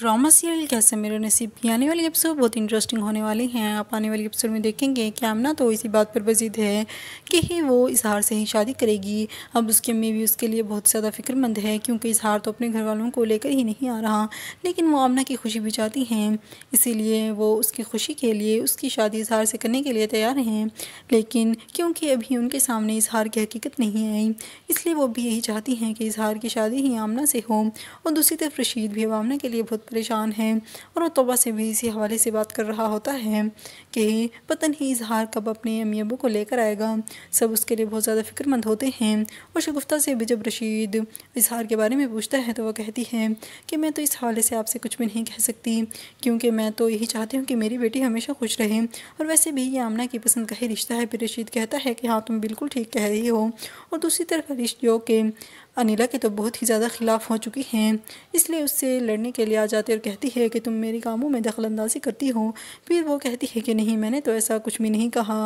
drama serial कैसे मेरे नसीब की आने वाली एपिसोड बहुत इंटरेस्टिंग होने वाली हैं आप आने वाली एपिसोड में देखेंगे कि आमना तो इसी बात पर बजीद है कि ही वो इजहार से ही शादी करेगी अब उसकी अम्मी भी उसके लिए बहुत ज़्यादा फिक्रमंद है क्योंकि इजहार तो अपने घर वालों को लेकर ही नहीं आ रहा लेकिन वो आमना की खुशी भी चाहती हैं इसीलिए वो उसकी खुशी के लिए उसकी शादी इजहार से करने के लिए तैयार हैं लेकिन क्योंकि अभी उनके सामने इजहार की हकीकत नहीं आई इसलिए वो भी यही चाहती हैं कि इजहार की शादी ही आमना से हो और दूसरी तरफ रशीद भी आमना के लिए बहुत परेशान हैं और तोबा से भी इसी हवाले से बात कर रहा होता है कि पता नहीं इजहार कब अपने अमी अबू को लेकर आएगा सब उसके लिए बहुत ज़्यादा फिक्रमंद होते हैं और शगुफ्ता से भी जब रशीद इजहार के बारे में पूछता है तो वह कहती है कि मैं तो इस हवाले से आपसे कुछ भी नहीं कह सकती क्योंकि मैं तो यही चाहती हूँ कि मेरी बेटी हमेशा खुश रहे और वैसे भी ये आमना की पसंद का ही रिश्ता है फिर रशीद कहता है कि हाँ तुम बिल्कुल ठीक कह रही हो और दूसरी तरफ रिश्त जो कि अनिला के तो बहुत ही ज़्यादा खिलाफ हो चुकी हैं इसलिए उससे लड़ने के लिए आ जाती और कहती है कि तुम मेरे कामों में दखल अंदाजी करती हो फिर वो कहती है कि नहीं मैंने तो ऐसा कुछ भी नहीं कहा